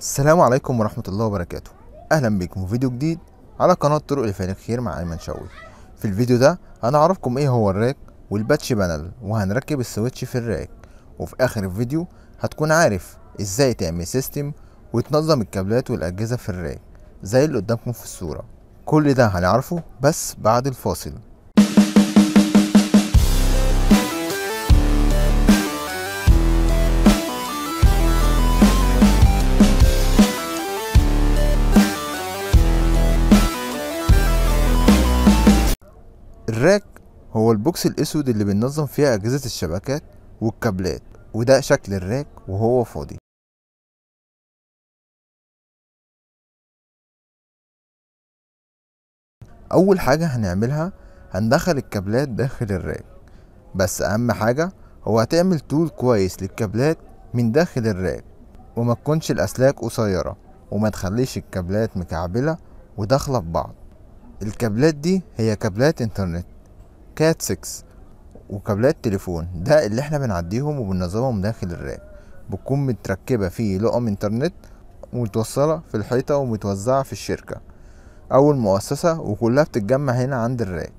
السلام عليكم ورحمة الله وبركاته أهلا بكم في فيديو جديد على قناة طرق لفني الخير مع أيمن شوقي في الفيديو ده هنعرفكم إيه هو الراك والباتش بانل وهنركب السويتش في الراك وفي آخر الفيديو هتكون عارف إزاي تعمل سيستم وتنظم الكابلات والأجهزة في الراك زي اللي قدامكم في الصورة كل ده هنعرفه بس بعد الفاصل هو البوكس الاسود اللي بننظم فيها اجهزة الشبكات والكابلات وده شكل الراك وهو فاضي اول حاجة هنعملها هندخل الكابلات داخل الراك بس اهم حاجة هو هتعمل طول كويس للكابلات من داخل الراك وما تكونش الاسلاك قصيرة وما تخليش الكابلات مكعبلة وداخلة في بعض الكابلات دي هي كابلات انترنت كات 6 وكابلات تليفون ده اللي احنا بنعديهم وبننظمهم داخل الرام بتكون متركبة في لقم انترنت ومتوصلة في الحيطة ومتوزعة في الشركة أو المؤسسة وكلها بتتجمع هنا عند الراك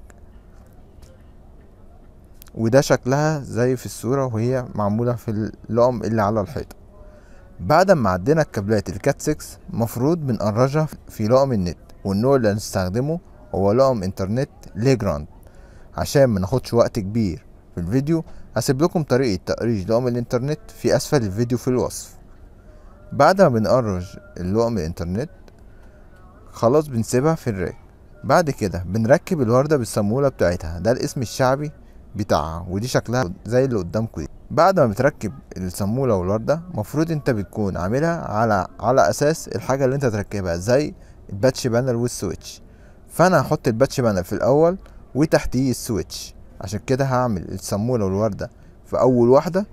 وده شكلها زي في الصورة وهي معمولة في اللقم اللي على الحيطة بعد ما عدينا الكابلات الكات 6 مفروض بنقرجها في لقم النت والنوع اللي هنستخدمه هو لقم انترنت ليجراند عشان ما ناخدش وقت كبير في الفيديو هسيب لكم طريقة تقريج لقم الانترنت في اسفل الفيديو في الوصف بعد ما بنقرج اللقم الانترنت خلاص بنسيبها في الراك بعد كده بنركب الوردة بالصامولة بتاعتها ده الاسم الشعبي بتاعها ودي شكلها زي اللي قدامكم دي بعد ما بتركب الصامولة والوردة مفروض انت بتكون عاملها على على اساس الحاجة اللي انت تركبها زي الباتش بانر والسويتش فانا هحط الباتش بانر في الاول وتحتيه السويتش عشان كده هعمل السمولة والوردة في أول واحدة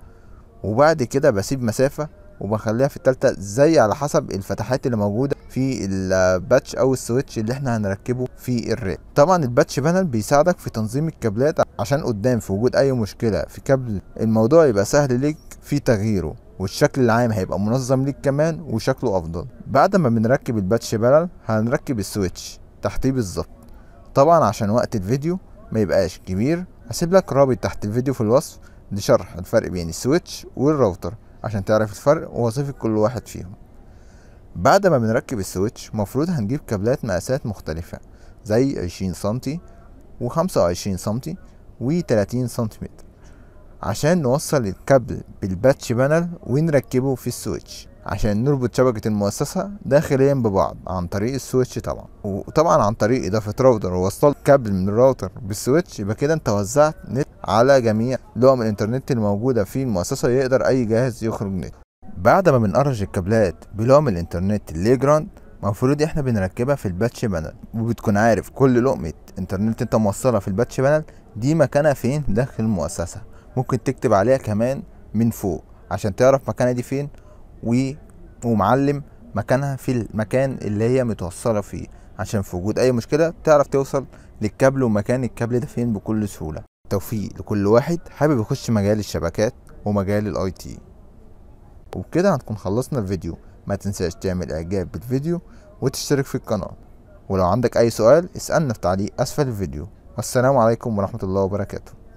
وبعد كده بسيب مسافة وبخليها في التالتة زي على حسب الفتحات اللي موجودة في الباتش أو السويتش اللي احنا هنركبه في الريل طبعا الباتش بانل بيساعدك في تنظيم الكابلات عشان قدام في وجود أي مشكلة في كابل الموضوع يبقى سهل ليك في تغييره والشكل العام هيبقى منظم ليك كمان وشكله أفضل بعد ما بنركب الباتش بانل هنركب السويتش تحتيه بالظبط طبعا عشان وقت الفيديو ما يبقاش كبير هسيب لك رابط تحت الفيديو في الوصف لشرح الفرق بين السويتش والراوتر عشان تعرف الفرق ووظيفة كل واحد فيهم بعد ما بنركب السويتش مفروض هنجيب كابلات مقاسات مختلفة زي عشرين سنتي وخمسة وعشرين سنتي وتلاتين سنتيمتر عشان نوصل الكابل بالباتش بانل ونركبه في السويتش عشان نربط شبكة المؤسسة داخليا ببعض عن طريق السويتش طبعا وطبعا عن طريق إضافة راوتر ووصلت كابل من الراوتر بالسويتش يبقى كده انت وزعت نت على جميع لقم الانترنت الموجودة في المؤسسة يقدر أي جهاز يخرج نت بعد ما بنقرش الكابلات بلقم الانترنت اللي جراند المفروض احنا بنركبها في الباتش بانل وبتكون عارف كل لقمة انترنت انت موصلها في الباتش بانل دي مكانها فين داخل المؤسسة ممكن تكتب عليها كمان من فوق عشان تعرف مكانها دي فين و... ومعلم مكانها في المكان اللي هي متوصله فيه عشان في وجود اي مشكله تعرف توصل للكابل ومكان الكابل ده فين بكل سهوله توفيق لكل واحد حابب يخش مجال الشبكات ومجال الاي تي وبكده هنكون خلصنا الفيديو ما تنساش تعمل اعجاب بالفيديو وتشترك في القناه ولو عندك اي سؤال اسالنا في تعليق اسفل الفيديو والسلام عليكم ورحمه الله وبركاته